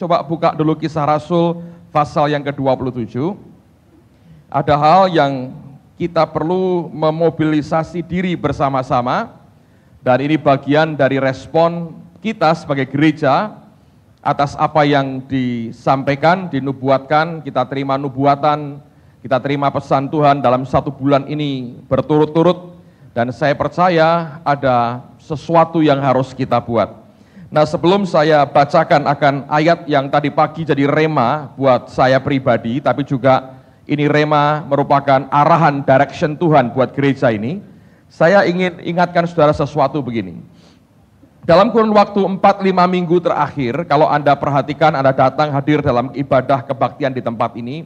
Coba buka dulu kisah Rasul pasal yang ke-27. Ada hal yang kita perlu memobilisasi diri bersama-sama dan ini bagian dari respon kita sebagai gereja atas apa yang disampaikan, dinubuatkan, kita terima nubuatan, kita terima pesan Tuhan dalam satu bulan ini berturut-turut dan saya percaya ada sesuatu yang harus kita buat. Nah sebelum saya bacakan akan ayat yang tadi pagi jadi rema buat saya pribadi, tapi juga ini rema merupakan arahan direction Tuhan buat gereja ini, saya ingin ingatkan saudara sesuatu begini. Dalam kurun waktu 4-5 minggu terakhir, kalau Anda perhatikan, Anda datang hadir dalam ibadah kebaktian di tempat ini,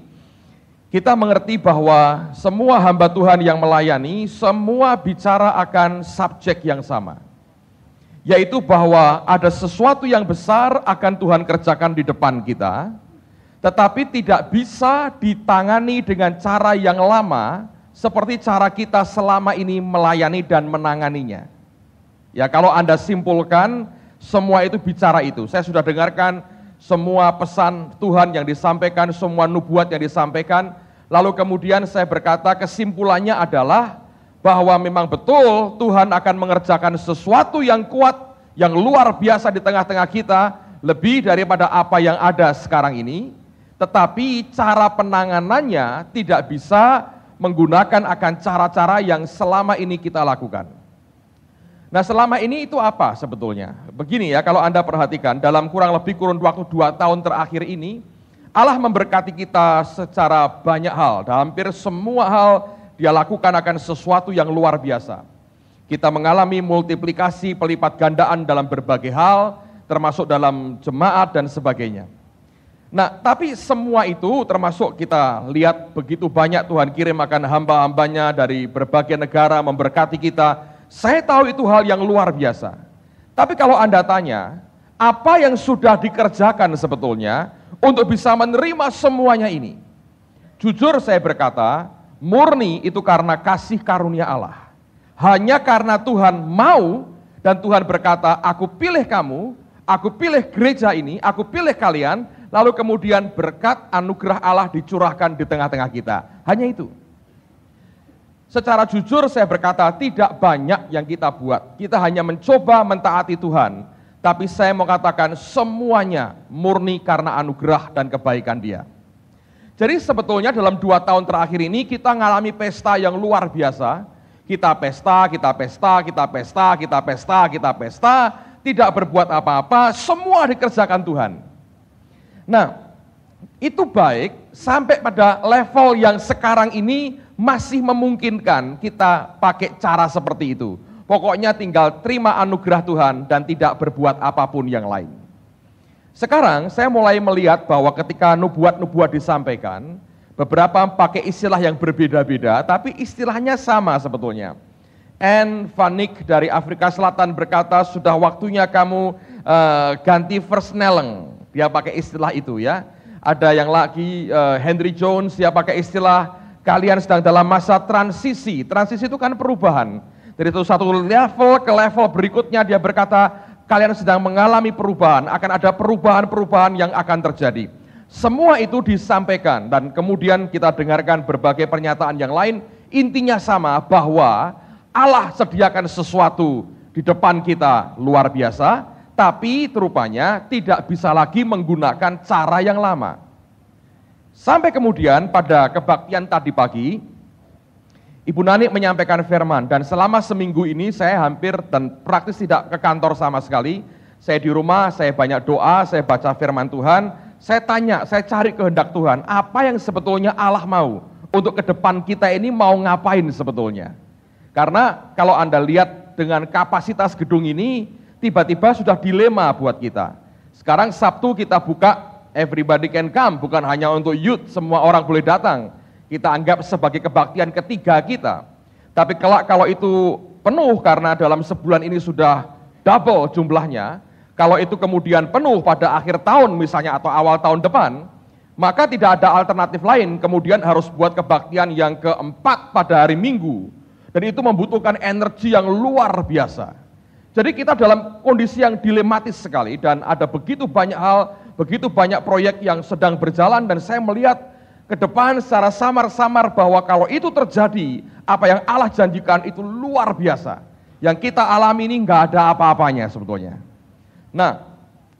kita mengerti bahwa semua hamba Tuhan yang melayani, semua bicara akan subjek yang sama yaitu bahwa ada sesuatu yang besar akan Tuhan kerjakan di depan kita, tetapi tidak bisa ditangani dengan cara yang lama seperti cara kita selama ini melayani dan menanganinya. Ya, kalau Anda simpulkan semua itu bicara itu. Saya sudah dengarkan semua pesan Tuhan yang disampaikan, semua nubuat yang disampaikan, lalu kemudian saya berkata kesimpulannya adalah bahwa memang betul Tuhan akan mengerjakan sesuatu yang kuat, yang luar biasa di tengah-tengah kita, lebih daripada apa yang ada sekarang ini, tetapi cara penanganannya tidak bisa menggunakan akan cara-cara yang selama ini kita lakukan. Nah selama ini itu apa sebetulnya? Begini ya kalau Anda perhatikan dalam kurang lebih kurun waktu dua tahun terakhir ini Allah memberkati kita secara banyak hal, hampir semua hal dia lakukan akan sesuatu yang luar biasa. Kita mengalami multiplikasi pelipat gandaan dalam berbagai hal, termasuk dalam jemaat dan sebagainya. Nah, tapi semua itu termasuk kita lihat begitu banyak Tuhan kirim akan hamba-hambanya dari berbagai negara memberkati kita. Saya tahu itu hal yang luar biasa. Tapi kalau Anda tanya, apa yang sudah dikerjakan sebetulnya untuk bisa menerima semuanya ini? Jujur saya berkata, Murni itu karena kasih karunia Allah. Hanya karena Tuhan mau dan Tuhan berkata, aku pilih kamu, aku pilih gereja ini, aku pilih kalian, lalu kemudian berkat anugerah Allah dicurahkan di tengah-tengah kita. Hanya itu. Secara jujur saya berkata tidak banyak yang kita buat. Kita hanya mencoba mentaati Tuhan. Tapi saya mau katakan semuanya murni karena anugerah dan kebaikan dia. Jadi sebetulnya dalam dua tahun terakhir ini kita mengalami pesta yang luar biasa. Kita pesta, kita pesta, kita pesta, kita pesta, kita pesta, tidak berbuat apa-apa, semua dikerjakan Tuhan. Nah, itu baik sampai pada level yang sekarang ini masih memungkinkan kita pakai cara seperti itu. Pokoknya tinggal terima anugerah Tuhan dan tidak berbuat apapun yang lain. Sekarang saya mulai melihat bahwa ketika nubuat-nubuat disampaikan, beberapa pakai istilah yang berbeda-beda, tapi istilahnya sama sebetulnya. Anne Vanik dari Afrika Selatan berkata, sudah waktunya kamu uh, ganti versneleng. Dia pakai istilah itu ya. Ada yang lagi uh, Henry Jones, dia pakai istilah kalian sedang dalam masa transisi. Transisi itu kan perubahan. Dari satu level ke level berikutnya dia berkata, kalian sedang mengalami perubahan, akan ada perubahan-perubahan yang akan terjadi. Semua itu disampaikan dan kemudian kita dengarkan berbagai pernyataan yang lain, intinya sama bahwa Allah sediakan sesuatu di depan kita luar biasa, tapi rupanya tidak bisa lagi menggunakan cara yang lama. Sampai kemudian pada kebaktian tadi pagi, Ibu Nani menyampaikan firman dan selama seminggu ini saya hampir dan praktis tidak ke kantor sama sekali. Saya di rumah, saya banyak doa, saya baca firman Tuhan, saya tanya, saya cari kehendak Tuhan, apa yang sebetulnya Allah mau untuk ke depan kita ini mau ngapain sebetulnya? Karena kalau Anda lihat dengan kapasitas gedung ini tiba-tiba sudah dilema buat kita. Sekarang Sabtu kita buka everybody can come, bukan hanya untuk youth, semua orang boleh datang kita anggap sebagai kebaktian ketiga kita. Tapi kelak kalau itu penuh karena dalam sebulan ini sudah double jumlahnya, kalau itu kemudian penuh pada akhir tahun misalnya atau awal tahun depan, maka tidak ada alternatif lain kemudian harus buat kebaktian yang keempat pada hari Minggu. Dan itu membutuhkan energi yang luar biasa. Jadi kita dalam kondisi yang dilematis sekali dan ada begitu banyak hal, begitu banyak proyek yang sedang berjalan dan saya melihat ke depan secara samar-samar bahwa kalau itu terjadi, apa yang Allah janjikan itu luar biasa. Yang kita alami ini nggak ada apa-apanya sebetulnya. Nah,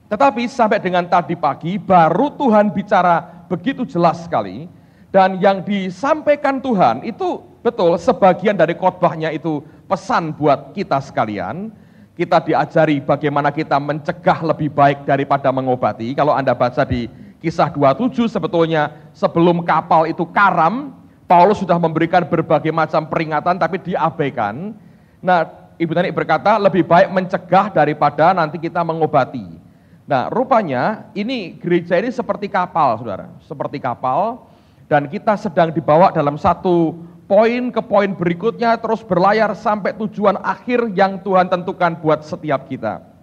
tetapi sampai dengan tadi pagi baru Tuhan bicara begitu jelas sekali dan yang disampaikan Tuhan itu betul sebagian dari khotbahnya itu pesan buat kita sekalian. Kita diajari bagaimana kita mencegah lebih baik daripada mengobati. Kalau Anda baca di kisah 27 sebetulnya sebelum kapal itu karam, Paulus sudah memberikan berbagai macam peringatan tapi diabaikan. Nah, Ibu Tani berkata lebih baik mencegah daripada nanti kita mengobati. Nah, rupanya ini gereja ini seperti kapal, Saudara, seperti kapal dan kita sedang dibawa dalam satu poin ke poin berikutnya terus berlayar sampai tujuan akhir yang Tuhan tentukan buat setiap kita.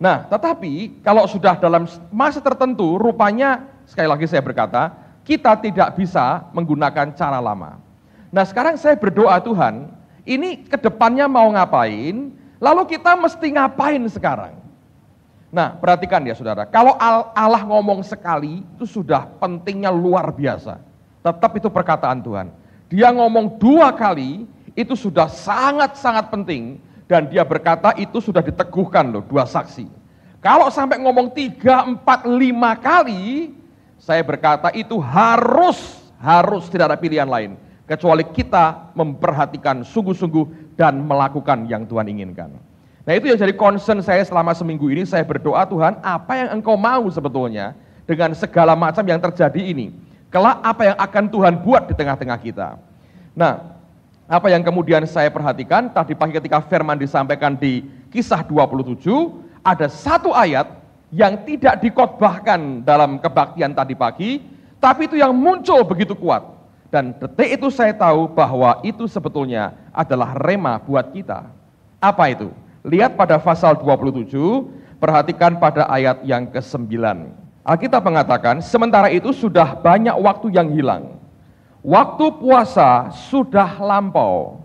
Nah, tetapi kalau sudah dalam masa tertentu, rupanya sekali lagi saya berkata, kita tidak bisa menggunakan cara lama. Nah, sekarang saya berdoa Tuhan, ini kedepannya mau ngapain? Lalu kita mesti ngapain sekarang? Nah, perhatikan ya saudara, kalau Allah ngomong sekali, itu sudah pentingnya luar biasa. Tetap itu perkataan Tuhan. Dia ngomong dua kali, itu sudah sangat-sangat penting dan dia berkata itu sudah diteguhkan loh dua saksi. Kalau sampai ngomong tiga, empat, lima kali, saya berkata itu harus, harus tidak ada pilihan lain. Kecuali kita memperhatikan sungguh-sungguh dan melakukan yang Tuhan inginkan. Nah itu yang jadi concern saya selama seminggu ini, saya berdoa Tuhan apa yang engkau mau sebetulnya dengan segala macam yang terjadi ini. Kelak apa yang akan Tuhan buat di tengah-tengah kita. Nah apa yang kemudian saya perhatikan tadi pagi ketika firman disampaikan di kisah 27, ada satu ayat yang tidak dikotbahkan dalam kebaktian tadi pagi, tapi itu yang muncul begitu kuat. Dan detik itu saya tahu bahwa itu sebetulnya adalah rema buat kita. Apa itu? Lihat pada pasal 27, perhatikan pada ayat yang ke-9. Alkitab mengatakan, sementara itu sudah banyak waktu yang hilang Waktu puasa sudah lampau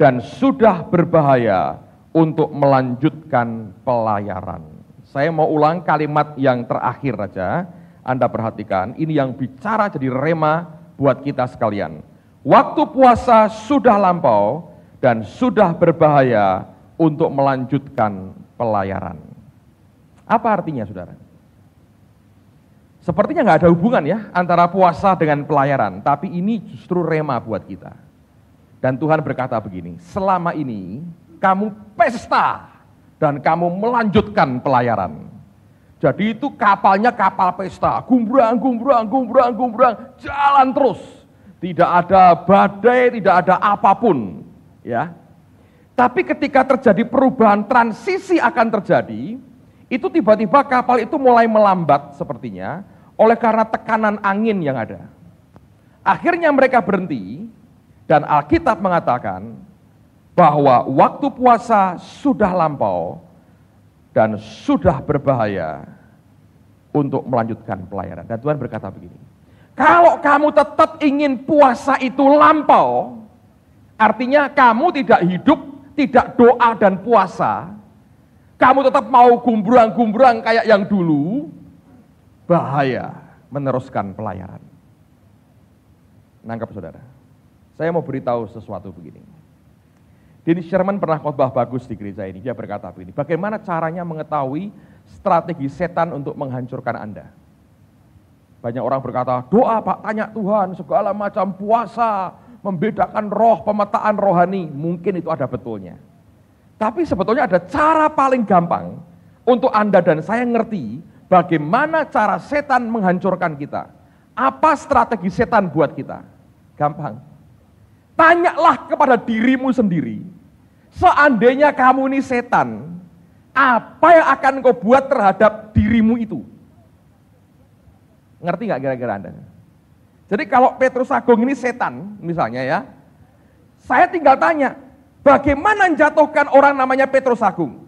dan sudah berbahaya untuk melanjutkan pelayaran. Saya mau ulang kalimat yang terakhir saja. Anda perhatikan, ini yang bicara jadi rema buat kita sekalian. Waktu puasa sudah lampau dan sudah berbahaya untuk melanjutkan pelayaran. Apa artinya, saudara? Sepertinya nggak ada hubungan ya antara puasa dengan pelayaran, tapi ini justru rema buat kita. Dan Tuhan berkata begini, selama ini kamu pesta dan kamu melanjutkan pelayaran. Jadi itu kapalnya kapal pesta, gumbrang, gumbrang, gumbrang, gumbrang, jalan terus. Tidak ada badai, tidak ada apapun. ya. Tapi ketika terjadi perubahan transisi akan terjadi, itu tiba-tiba kapal itu mulai melambat sepertinya, oleh karena tekanan angin yang ada. Akhirnya mereka berhenti dan Alkitab mengatakan bahwa waktu puasa sudah lampau dan sudah berbahaya untuk melanjutkan pelayanan. Dan Tuhan berkata begini, kalau kamu tetap ingin puasa itu lampau, artinya kamu tidak hidup, tidak doa dan puasa, kamu tetap mau gumbrang-gumbrang kayak yang dulu, bahaya meneruskan pelayaran. Nangkap saudara. Saya mau beritahu sesuatu begini. Jadi Sherman pernah khotbah bagus di gereja ini. Dia berkata begini, bagaimana caranya mengetahui strategi setan untuk menghancurkan Anda? Banyak orang berkata, doa pak, tanya Tuhan, segala macam puasa, membedakan roh, pemetaan rohani. Mungkin itu ada betulnya. Tapi sebetulnya ada cara paling gampang untuk Anda dan saya ngerti Bagaimana cara setan menghancurkan kita? Apa strategi setan buat kita? Gampang. Tanyalah kepada dirimu sendiri. Seandainya kamu ini setan, apa yang akan kau buat terhadap dirimu itu? Ngerti nggak gara kira Anda? Jadi kalau Petrus Agung ini setan misalnya ya, saya tinggal tanya, bagaimana menjatuhkan orang namanya Petrus Agung?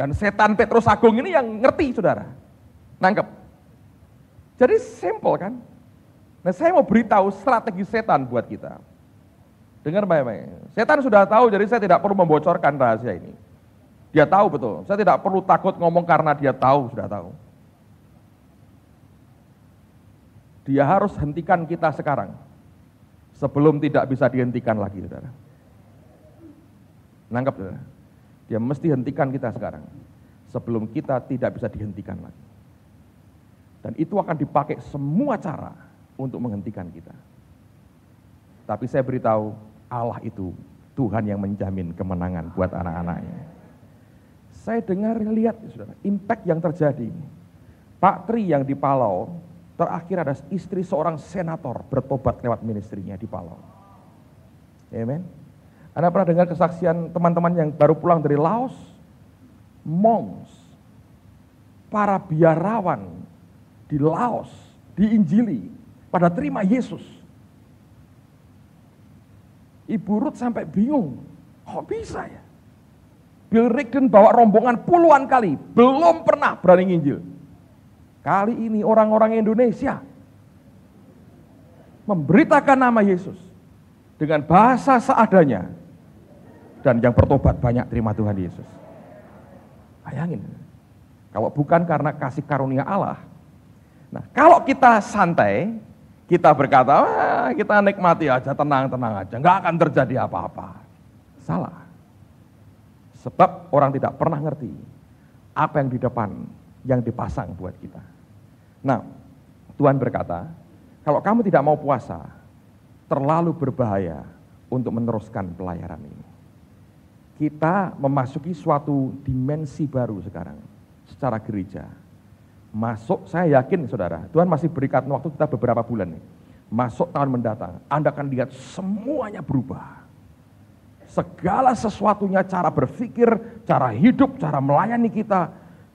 Dan setan Petrus Agung ini yang ngerti saudara. Nangkep. Jadi simple kan? Nah saya mau beritahu strategi setan buat kita. Dengar baik-baik. Setan sudah tahu jadi saya tidak perlu membocorkan rahasia ini. Dia tahu betul. Saya tidak perlu takut ngomong karena dia tahu, sudah tahu. Dia harus hentikan kita sekarang. Sebelum tidak bisa dihentikan lagi, saudara. Nangkep, saudara. Dia mesti hentikan kita sekarang. Sebelum kita tidak bisa dihentikan lagi. Dan itu akan dipakai semua cara untuk menghentikan kita. Tapi saya beritahu, Allah itu Tuhan yang menjamin kemenangan buat anak-anaknya. Saya dengar, lihat, saudara, impact yang terjadi. Pak Tri yang di Palau, terakhir ada istri seorang senator bertobat lewat ministrinya di Palau. Amen. Anda pernah dengar kesaksian teman-teman yang baru pulang dari Laos? Monks, para biarawan di Laos, di Injili pada terima Yesus. Ibu Ruth sampai bingung, kok bisa ya? Bill Rigdon bawa rombongan puluhan kali, belum pernah berani nginjil. Kali ini orang-orang Indonesia memberitakan nama Yesus dengan bahasa seadanya, dan yang bertobat banyak terima Tuhan Yesus. Bayangin, kalau bukan karena kasih karunia Allah. Nah, kalau kita santai, kita berkata, ah, kita nikmati aja, tenang-tenang aja, nggak akan terjadi apa-apa. Salah. Sebab orang tidak pernah ngerti apa yang di depan, yang dipasang buat kita. Nah, Tuhan berkata, kalau kamu tidak mau puasa, terlalu berbahaya untuk meneruskan pelayaran ini kita memasuki suatu dimensi baru sekarang secara gereja. Masuk, saya yakin saudara, Tuhan masih berikan waktu kita beberapa bulan nih. Masuk tahun mendatang, Anda akan lihat semuanya berubah. Segala sesuatunya, cara berpikir, cara hidup, cara melayani kita,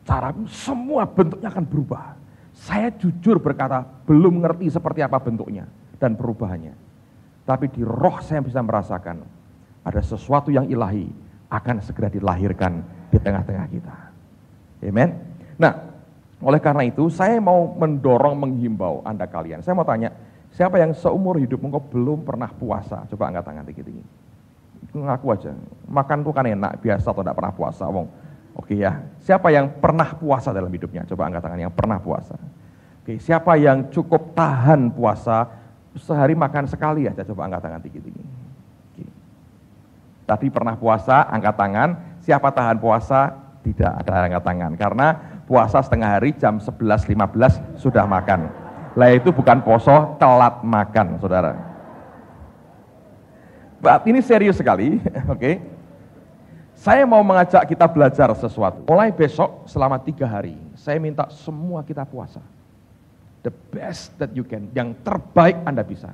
cara semua bentuknya akan berubah. Saya jujur berkata, belum mengerti seperti apa bentuknya dan perubahannya. Tapi di roh saya bisa merasakan, ada sesuatu yang ilahi akan segera dilahirkan di tengah-tengah kita. Amen. Nah, oleh karena itu saya mau mendorong menghimbau Anda kalian. Saya mau tanya, siapa yang seumur hidup engkau belum pernah puasa? Coba angkat tangan dikit tinggi Ngaku aja. Makan tuh kan enak, biasa atau tidak pernah puasa, wong. Oke ya. Siapa yang pernah puasa dalam hidupnya? Coba angkat tangan yang pernah puasa. Oke, siapa yang cukup tahan puasa sehari makan sekali aja coba angkat tangan tinggi-tinggi. Tadi pernah puasa, angkat tangan. Siapa tahan puasa, tidak ada angkat tangan. Karena puasa setengah hari jam 11.15 sudah makan. Lah itu bukan poso, telat makan, saudara. Bapak, nah, ini serius sekali, oke. Okay. Saya mau mengajak kita belajar sesuatu. Mulai besok selama tiga hari, saya minta semua kita puasa. The best that you can, yang terbaik Anda bisa.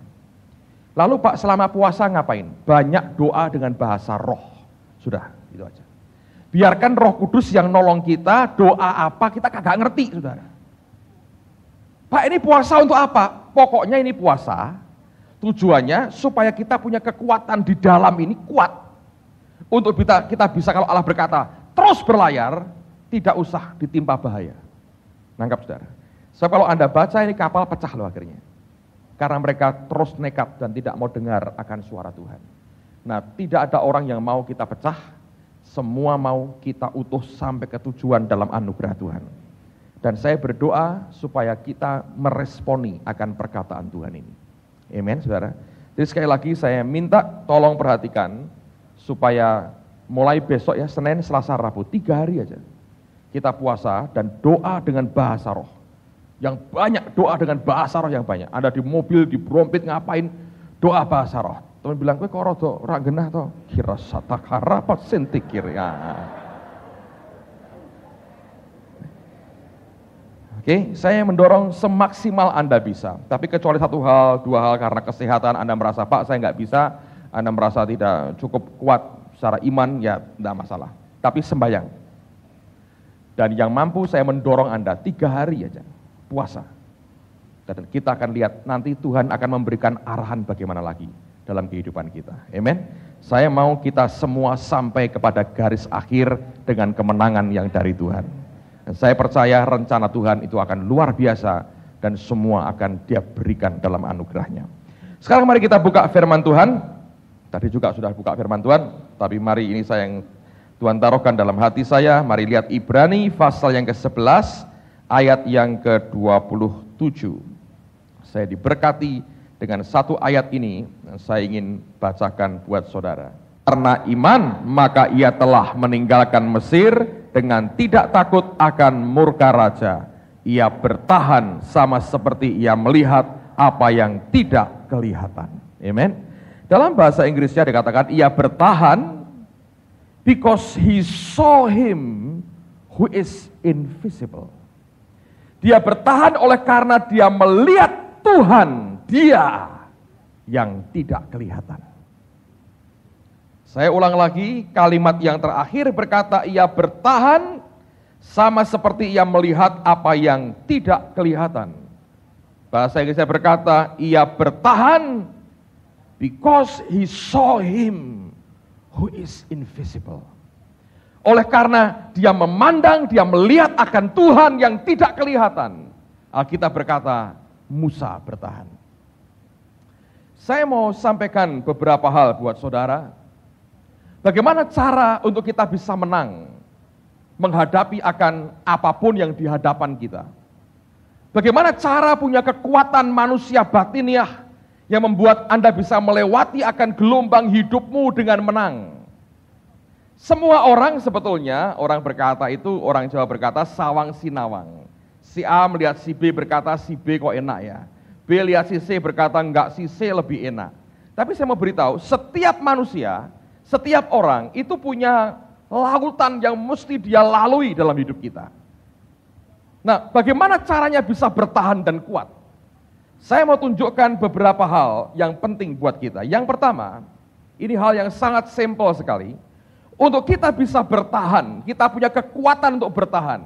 Lalu Pak selama puasa ngapain? Banyak doa dengan bahasa roh. Sudah, itu aja. Biarkan roh kudus yang nolong kita, doa apa kita kagak ngerti, saudara. Pak ini puasa untuk apa? Pokoknya ini puasa, tujuannya supaya kita punya kekuatan di dalam ini kuat. Untuk kita, kita bisa kalau Allah berkata, terus berlayar, tidak usah ditimpa bahaya. Nangkap saudara. Sebab so, kalau Anda baca ini kapal pecah loh akhirnya. Karena mereka terus nekat dan tidak mau dengar akan suara Tuhan. Nah, tidak ada orang yang mau kita pecah, semua mau kita utuh sampai ke tujuan dalam anugerah Tuhan. Dan saya berdoa supaya kita meresponi akan perkataan Tuhan ini. Amin, saudara. Jadi sekali lagi saya minta tolong perhatikan supaya mulai besok ya, Senin, Selasa, Rabu, tiga hari aja. Kita puasa dan doa dengan bahasa roh yang banyak doa dengan bahasa roh yang banyak. Anda di mobil, di brompit ngapain doa bahasa roh. Teman bilang, kowe kok rada ora genah to? Kira satakara apa sentikir ya. Oke, saya mendorong semaksimal Anda bisa. Tapi kecuali satu hal, dua hal karena kesehatan Anda merasa, Pak saya nggak bisa, Anda merasa tidak cukup kuat secara iman, ya tidak masalah. Tapi sembayang. Dan yang mampu saya mendorong Anda, tiga hari aja puasa. Dan kita akan lihat nanti Tuhan akan memberikan arahan bagaimana lagi dalam kehidupan kita. Amin. Saya mau kita semua sampai kepada garis akhir dengan kemenangan yang dari Tuhan. Dan saya percaya rencana Tuhan itu akan luar biasa dan semua akan dia berikan dalam anugerahnya. Sekarang mari kita buka firman Tuhan. Tadi juga sudah buka firman Tuhan, tapi mari ini saya yang Tuhan taruhkan dalam hati saya. Mari lihat Ibrani pasal yang ke-11 ayat yang ke-27. Saya diberkati dengan satu ayat ini, saya ingin bacakan buat saudara. Karena iman, maka ia telah meninggalkan Mesir dengan tidak takut akan murka raja. Ia bertahan sama seperti ia melihat apa yang tidak kelihatan. Amen. Dalam bahasa Inggrisnya dikatakan ia bertahan because he saw him who is invisible. Dia bertahan oleh karena dia melihat Tuhan dia yang tidak kelihatan. Saya ulang lagi, kalimat yang terakhir berkata ia bertahan sama seperti ia melihat apa yang tidak kelihatan. Bahasa Inggris saya berkata, ia bertahan because he saw him who is invisible. Oleh karena dia memandang, dia melihat akan Tuhan yang tidak kelihatan. Alkitab berkata, Musa bertahan. Saya mau sampaikan beberapa hal buat saudara. Bagaimana cara untuk kita bisa menang menghadapi akan apapun yang di hadapan kita? Bagaimana cara punya kekuatan manusia batiniah yang membuat Anda bisa melewati akan gelombang hidupmu dengan menang? Semua orang sebetulnya, orang berkata itu, orang Jawa berkata sawang sinawang. Si A melihat si B berkata si B kok enak ya. B lihat si C berkata enggak si C lebih enak. Tapi saya mau beritahu, setiap manusia, setiap orang itu punya lautan yang mesti dia lalui dalam hidup kita. Nah, bagaimana caranya bisa bertahan dan kuat? Saya mau tunjukkan beberapa hal yang penting buat kita. Yang pertama, ini hal yang sangat simpel sekali untuk kita bisa bertahan, kita punya kekuatan untuk bertahan.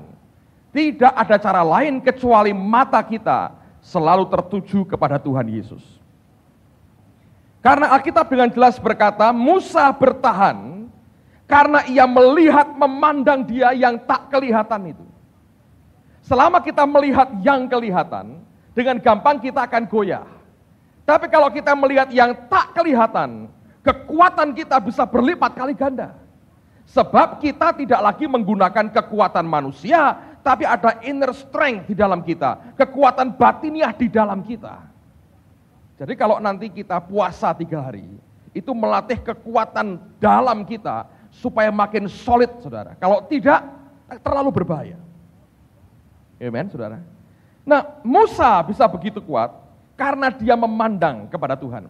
Tidak ada cara lain kecuali mata kita selalu tertuju kepada Tuhan Yesus. Karena Alkitab dengan jelas berkata, Musa bertahan karena ia melihat memandang dia yang tak kelihatan itu. Selama kita melihat yang kelihatan, dengan gampang kita akan goyah. Tapi kalau kita melihat yang tak kelihatan, kekuatan kita bisa berlipat kali ganda. Sebab kita tidak lagi menggunakan kekuatan manusia, tapi ada inner strength di dalam kita. Kekuatan batiniah di dalam kita. Jadi kalau nanti kita puasa tiga hari, itu melatih kekuatan dalam kita supaya makin solid, saudara. Kalau tidak, terlalu berbahaya. Amen, saudara. Nah, Musa bisa begitu kuat karena dia memandang kepada Tuhan.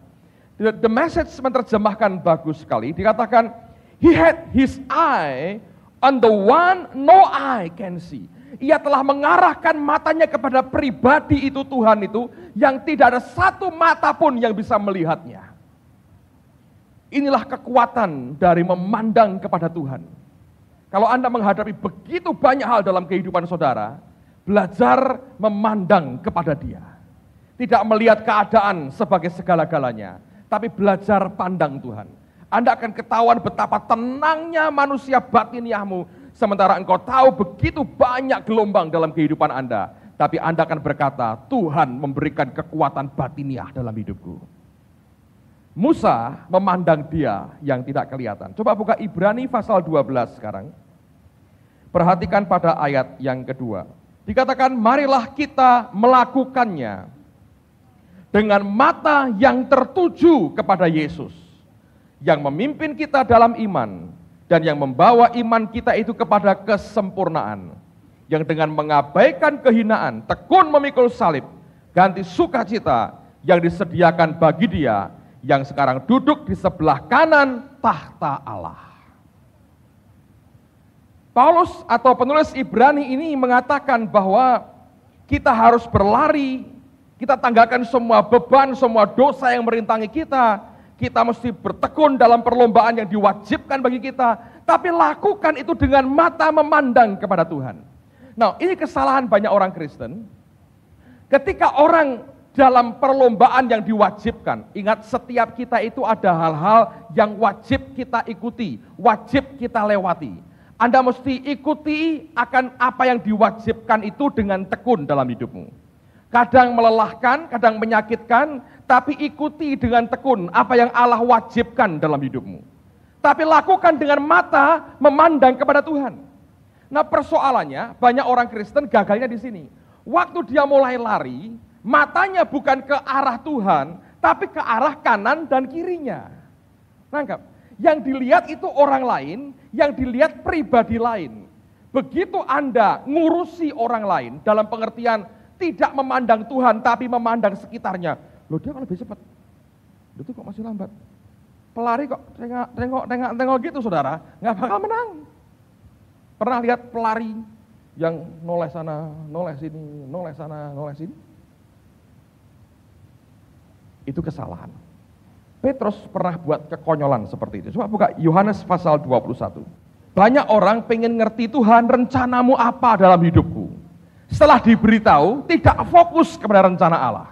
The message menerjemahkan bagus sekali. Dikatakan He had his eye on the one no eye can see. Ia telah mengarahkan matanya kepada pribadi itu Tuhan itu yang tidak ada satu mata pun yang bisa melihatnya. Inilah kekuatan dari memandang kepada Tuhan. Kalau Anda menghadapi begitu banyak hal dalam kehidupan saudara, belajar memandang kepada Dia. Tidak melihat keadaan sebagai segala-galanya, tapi belajar pandang Tuhan anda akan ketahuan betapa tenangnya manusia batiniahmu. Sementara engkau tahu begitu banyak gelombang dalam kehidupan Anda. Tapi Anda akan berkata, Tuhan memberikan kekuatan batiniah dalam hidupku. Musa memandang dia yang tidak kelihatan. Coba buka Ibrani pasal 12 sekarang. Perhatikan pada ayat yang kedua. Dikatakan, marilah kita melakukannya dengan mata yang tertuju kepada Yesus yang memimpin kita dalam iman dan yang membawa iman kita itu kepada kesempurnaan. Yang dengan mengabaikan kehinaan, tekun memikul salib, ganti sukacita yang disediakan bagi dia yang sekarang duduk di sebelah kanan tahta Allah. Paulus atau penulis Ibrani ini mengatakan bahwa kita harus berlari, kita tanggalkan semua beban, semua dosa yang merintangi kita, kita mesti bertekun dalam perlombaan yang diwajibkan bagi kita, tapi lakukan itu dengan mata memandang kepada Tuhan. Nah, ini kesalahan banyak orang Kristen. Ketika orang dalam perlombaan yang diwajibkan, ingat setiap kita itu ada hal-hal yang wajib kita ikuti, wajib kita lewati. Anda mesti ikuti akan apa yang diwajibkan itu dengan tekun dalam hidupmu kadang melelahkan, kadang menyakitkan, tapi ikuti dengan tekun apa yang Allah wajibkan dalam hidupmu. Tapi lakukan dengan mata memandang kepada Tuhan. Nah persoalannya banyak orang Kristen gagalnya di sini. Waktu dia mulai lari, matanya bukan ke arah Tuhan, tapi ke arah kanan dan kirinya. Nangkap? Yang dilihat itu orang lain, yang dilihat pribadi lain. Begitu Anda ngurusi orang lain dalam pengertian tidak memandang Tuhan tapi memandang sekitarnya. Loh dia kan lebih cepat? lo itu kok masih lambat? Pelari kok tengok, tengok, tengok, tengok gitu saudara, nggak bakal menang. Pernah lihat pelari yang noleh sana, noleh sini, noleh sana, noleh sini? Itu kesalahan. Petrus pernah buat kekonyolan seperti itu. Coba buka Yohanes pasal 21. Banyak orang pengen ngerti Tuhan rencanamu apa dalam hidupku setelah diberitahu tidak fokus kepada rencana Allah.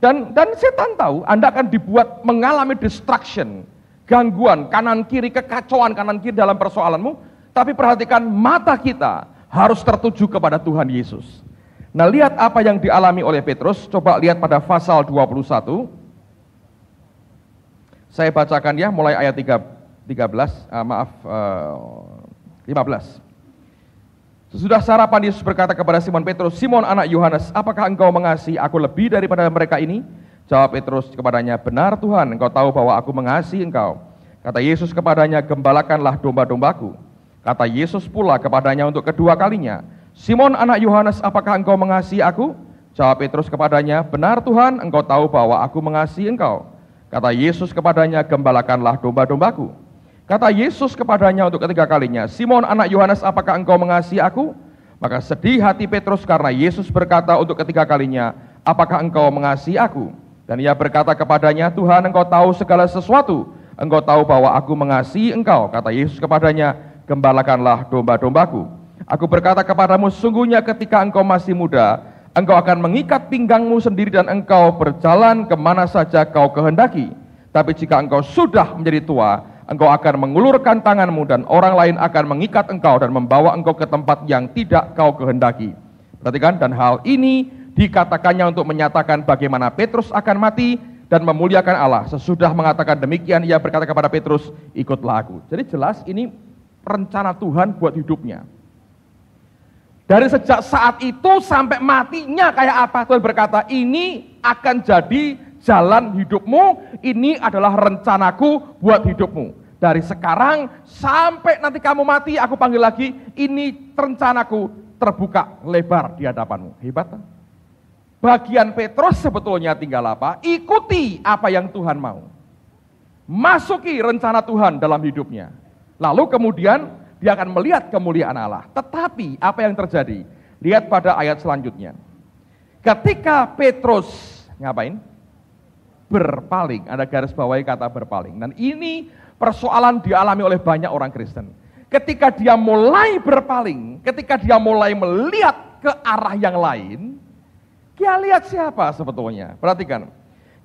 Dan dan setan tahu Anda akan dibuat mengalami distraction, gangguan kanan kiri, kekacauan kanan kiri dalam persoalanmu, tapi perhatikan mata kita harus tertuju kepada Tuhan Yesus. Nah, lihat apa yang dialami oleh Petrus. Coba lihat pada pasal 21. Saya bacakan ya mulai ayat 3 13, uh, maaf uh, eh, 15. Sesudah sarapan Yesus berkata kepada Simon Petrus, Simon anak Yohanes, apakah engkau mengasihi aku lebih daripada mereka ini? Jawab Petrus kepadanya, benar Tuhan, engkau tahu bahwa aku mengasihi engkau. Kata Yesus kepadanya, gembalakanlah domba-dombaku. Kata Yesus pula kepadanya untuk kedua kalinya, Simon anak Yohanes, apakah engkau mengasihi aku? Jawab Petrus kepadanya, benar Tuhan, engkau tahu bahwa aku mengasihi engkau. Kata Yesus kepadanya, gembalakanlah domba-dombaku. Kata Yesus kepadanya untuk ketiga kalinya, Simon anak Yohanes apakah engkau mengasihi aku? Maka sedih hati Petrus karena Yesus berkata untuk ketiga kalinya, apakah engkau mengasihi aku? Dan ia berkata kepadanya, Tuhan engkau tahu segala sesuatu, engkau tahu bahwa aku mengasihi engkau. Kata Yesus kepadanya, gembalakanlah domba-dombaku. Aku berkata kepadamu, sungguhnya ketika engkau masih muda, engkau akan mengikat pinggangmu sendiri dan engkau berjalan kemana saja kau kehendaki. Tapi jika engkau sudah menjadi tua, engkau akan mengulurkan tanganmu dan orang lain akan mengikat engkau dan membawa engkau ke tempat yang tidak kau kehendaki. Perhatikan, dan hal ini dikatakannya untuk menyatakan bagaimana Petrus akan mati dan memuliakan Allah. Sesudah mengatakan demikian, ia berkata kepada Petrus, ikutlah aku. Jadi jelas ini rencana Tuhan buat hidupnya. Dari sejak saat itu sampai matinya kayak apa? Tuhan berkata, ini akan jadi jalan hidupmu, ini adalah rencanaku buat hidupmu. Dari sekarang sampai nanti kamu mati, aku panggil lagi, ini rencanaku terbuka lebar di hadapanmu. Hebat kan? Bagian Petrus sebetulnya tinggal apa? Ikuti apa yang Tuhan mau. Masuki rencana Tuhan dalam hidupnya. Lalu kemudian dia akan melihat kemuliaan Allah. Tetapi apa yang terjadi? Lihat pada ayat selanjutnya. Ketika Petrus ngapain? Berpaling, ada garis bawahi kata berpaling. Dan ini Persoalan dialami oleh banyak orang Kristen. Ketika dia mulai berpaling, ketika dia mulai melihat ke arah yang lain, dia lihat siapa sebetulnya. Perhatikan,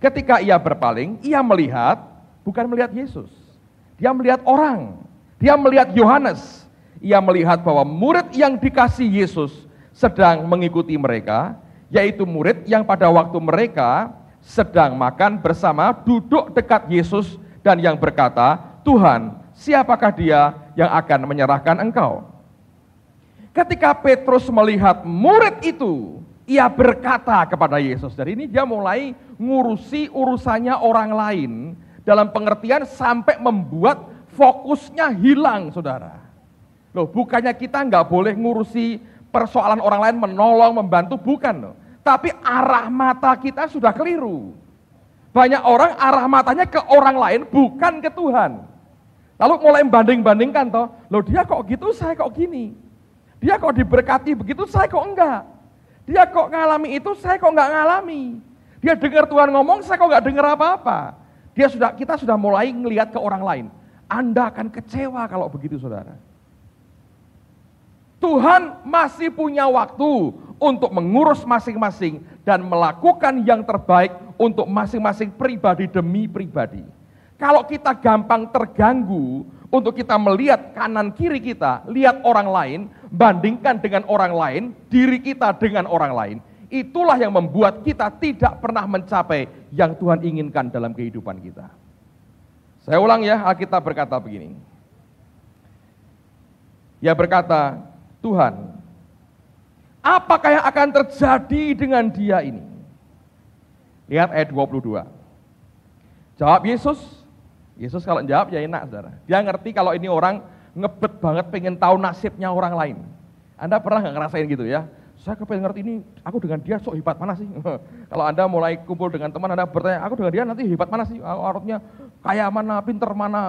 ketika ia berpaling, ia melihat, bukan melihat Yesus. Dia melihat orang, dia melihat Yohanes. Ia melihat bahwa murid yang dikasih Yesus sedang mengikuti mereka, yaitu murid yang pada waktu mereka sedang makan bersama, duduk dekat Yesus dan yang berkata, Tuhan, siapakah dia yang akan menyerahkan engkau? Ketika Petrus melihat murid itu, ia berkata kepada Yesus, dari ini dia mulai ngurusi urusannya orang lain dalam pengertian sampai membuat fokusnya hilang, saudara. Loh, bukannya kita nggak boleh ngurusi persoalan orang lain, menolong, membantu, bukan loh. Tapi arah mata kita sudah keliru banyak orang arah matanya ke orang lain bukan ke Tuhan. Lalu mulai banding-bandingkan toh, loh dia kok gitu, saya kok gini. Dia kok diberkati begitu, saya kok enggak. Dia kok ngalami itu, saya kok enggak ngalami. Dia dengar Tuhan ngomong, saya kok enggak dengar apa-apa. Dia sudah kita sudah mulai ngelihat ke orang lain. Anda akan kecewa kalau begitu saudara. Tuhan masih punya waktu untuk mengurus masing-masing dan melakukan yang terbaik untuk masing-masing pribadi demi pribadi. Kalau kita gampang terganggu untuk kita melihat kanan kiri kita, lihat orang lain, bandingkan dengan orang lain, diri kita dengan orang lain, itulah yang membuat kita tidak pernah mencapai yang Tuhan inginkan dalam kehidupan kita. Saya ulang ya, Alkitab berkata begini. Ia berkata, Tuhan, apakah yang akan terjadi dengan dia ini? Lihat ayat 22. Jawab Yesus, Yesus kalau jawab ya enak saudara. Dia ngerti kalau ini orang ngebet banget pengen tahu nasibnya orang lain. Anda pernah nggak ngerasain gitu ya? Saya kepengen ngerti ini, aku dengan dia sok hebat mana sih? kalau Anda mulai kumpul dengan teman, Anda bertanya, aku dengan dia nanti hebat mana sih? Artinya kaya mana, pinter mana,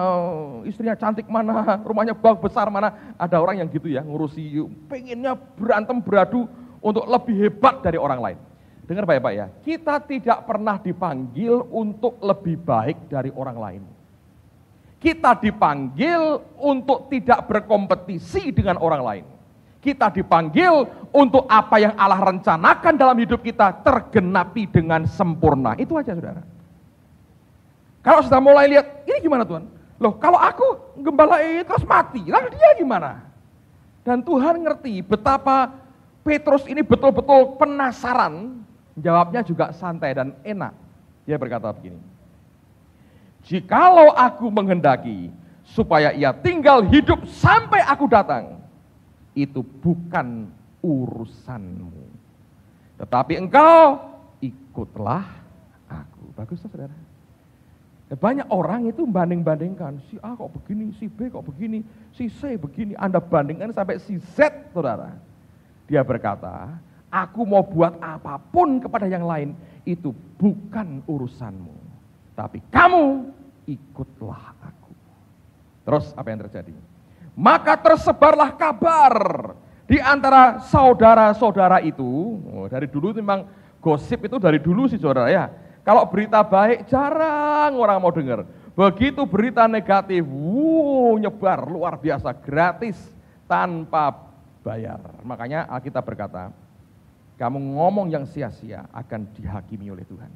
eh, istrinya cantik mana, rumahnya bagus besar mana. Ada orang yang gitu ya, ngurusi pengennya berantem beradu untuk lebih hebat dari orang lain. Dengar ya Pak ya, kita tidak pernah dipanggil untuk lebih baik dari orang lain. Kita dipanggil untuk tidak berkompetisi dengan orang lain. Kita dipanggil untuk apa yang Allah rencanakan dalam hidup kita tergenapi dengan sempurna. Itu aja saudara. Kalau sudah mulai lihat, ini gimana Tuhan? Loh kalau aku gembala itu terus mati, lalu dia gimana? Dan Tuhan ngerti betapa Petrus ini betul-betul penasaran Jawabnya juga santai dan enak. Dia berkata begini, Jikalau aku menghendaki supaya ia tinggal hidup sampai aku datang, itu bukan urusanmu. Tetapi engkau ikutlah aku. Bagus saudara. Banyak orang itu banding-bandingkan, si A kok begini, si B kok begini, si C begini. Anda bandingkan sampai si Z, saudara. Dia berkata, Aku mau buat apapun kepada yang lain, itu bukan urusanmu. Tapi kamu ikutlah aku. Terus apa yang terjadi? Maka tersebarlah kabar di antara saudara-saudara itu. Oh, dari dulu memang gosip itu dari dulu sih saudara ya. Kalau berita baik jarang orang mau dengar. Begitu berita negatif, wuh nyebar luar biasa gratis tanpa bayar. Makanya Alkitab berkata, kamu ngomong yang sia-sia akan dihakimi oleh Tuhan.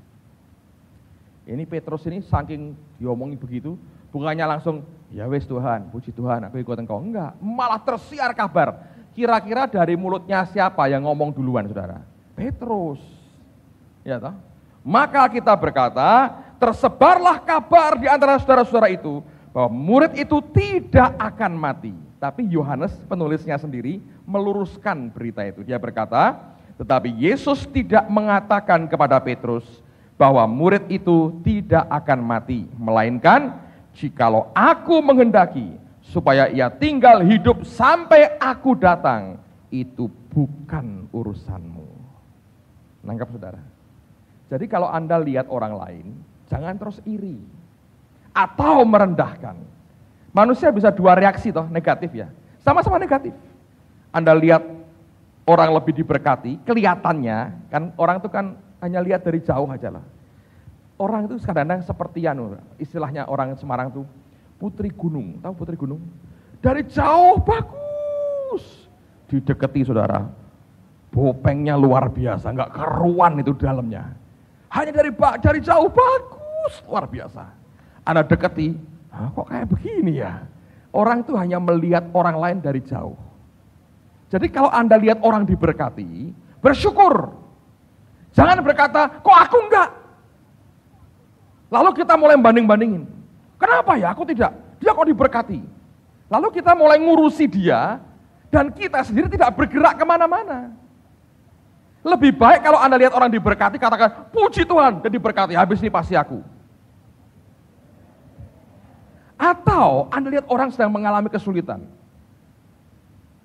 Ini Petrus ini saking diomongin begitu, bukannya langsung, ya wes Tuhan, puji Tuhan, aku ikut engkau. Enggak, malah tersiar kabar. Kira-kira dari mulutnya siapa yang ngomong duluan, saudara? Petrus. Ya toh? Maka kita berkata, tersebarlah kabar di antara saudara-saudara itu, bahwa murid itu tidak akan mati. Tapi Yohanes penulisnya sendiri meluruskan berita itu. Dia berkata, tetapi Yesus tidak mengatakan kepada Petrus bahwa murid itu tidak akan mati, melainkan jikalau aku menghendaki supaya ia tinggal hidup sampai aku datang, itu bukan urusanmu. Nangkap saudara. Jadi kalau Anda lihat orang lain, jangan terus iri atau merendahkan. Manusia bisa dua reaksi toh, negatif ya. Sama-sama negatif. Anda lihat orang lebih diberkati, kelihatannya kan orang itu kan hanya lihat dari jauh aja lah. Orang itu kadang-kadang seperti anu, istilahnya orang Semarang itu putri gunung, tahu putri gunung? Dari jauh bagus, dideketi saudara, bopengnya luar biasa, nggak keruan itu dalamnya. Hanya dari dari jauh bagus, luar biasa. Anda deketi, kok kayak begini ya? Orang itu hanya melihat orang lain dari jauh jadi kalau Anda lihat orang diberkati, bersyukur. Jangan berkata, kok aku enggak? Lalu kita mulai banding-bandingin. Kenapa ya aku tidak? Dia kok diberkati? Lalu kita mulai ngurusi dia, dan kita sendiri tidak bergerak kemana-mana. Lebih baik kalau Anda lihat orang diberkati, katakan, puji Tuhan, dan diberkati, habis ini pasti aku. Atau Anda lihat orang sedang mengalami kesulitan,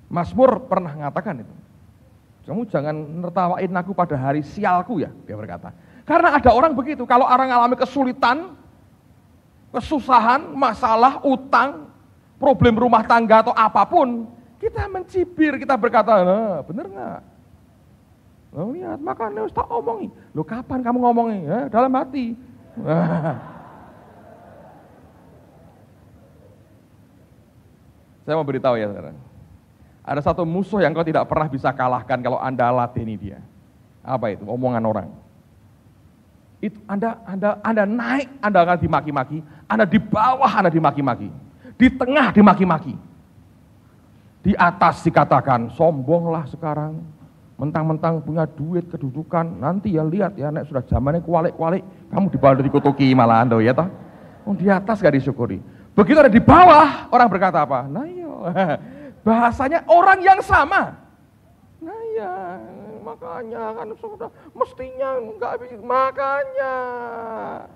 Masmur pernah mengatakan itu. Kamu jangan nertawain aku pada hari sialku ya, dia berkata. Karena ada orang begitu, kalau orang alami kesulitan, kesusahan, masalah, utang, problem rumah tangga atau apapun, kita mencibir, kita berkata, nah, bener nggak? Lo lihat, makanya harus tak omongi. Lo kapan kamu ngomongi? Ya, dalam hati. Saya mau beritahu ya sekarang. Ada satu musuh yang kau tidak pernah bisa kalahkan kalau Anda latih dia. Apa itu? Omongan orang. Itu Anda Anda Anda naik, Anda akan dimaki-maki, Anda di bawah Anda dimaki-maki. Di tengah dimaki-maki. Di atas dikatakan sombonglah sekarang. Mentang-mentang punya duit, kedudukan, nanti ya lihat ya, nek sudah zamannya kualik-kualik, kamu di dari kotoki malah Anda ya toh. Oh, di atas gak disyukuri. Begitu ada di bawah, orang berkata apa? Nah iya. bahasanya orang yang sama. Nah ya, makanya kan sudah mestinya nggak bisa makanya